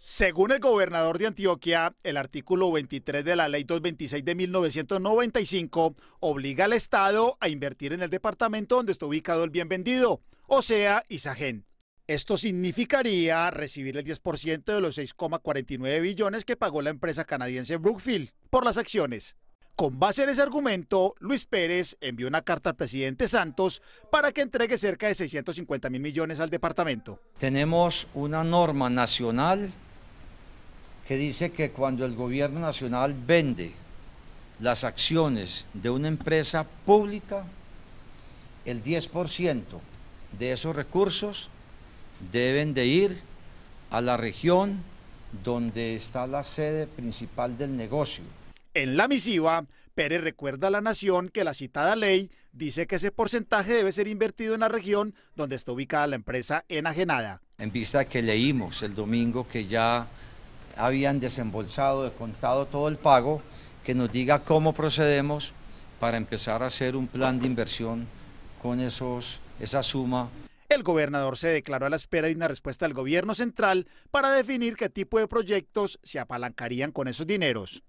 Según el gobernador de Antioquia, el artículo 23 de la Ley 226 de 1995 obliga al Estado a invertir en el departamento donde está ubicado el bien vendido, o sea, Isagen. Esto significaría recibir el 10% de los 6,49 billones que pagó la empresa canadiense Brookfield por las acciones. Con base en ese argumento, Luis Pérez envió una carta al presidente Santos para que entregue cerca de 650 mil millones al departamento. Tenemos una norma nacional que dice que cuando el gobierno nacional vende las acciones de una empresa pública, el 10% de esos recursos deben de ir a la región donde está la sede principal del negocio. En la misiva, Pérez recuerda a la nación que la citada ley dice que ese porcentaje debe ser invertido en la región donde está ubicada la empresa enajenada. En vista que leímos el domingo que ya habían desembolsado, descontado todo el pago, que nos diga cómo procedemos para empezar a hacer un plan de inversión con esos, esa suma. El gobernador se declaró a la espera de una respuesta del gobierno central para definir qué tipo de proyectos se apalancarían con esos dineros.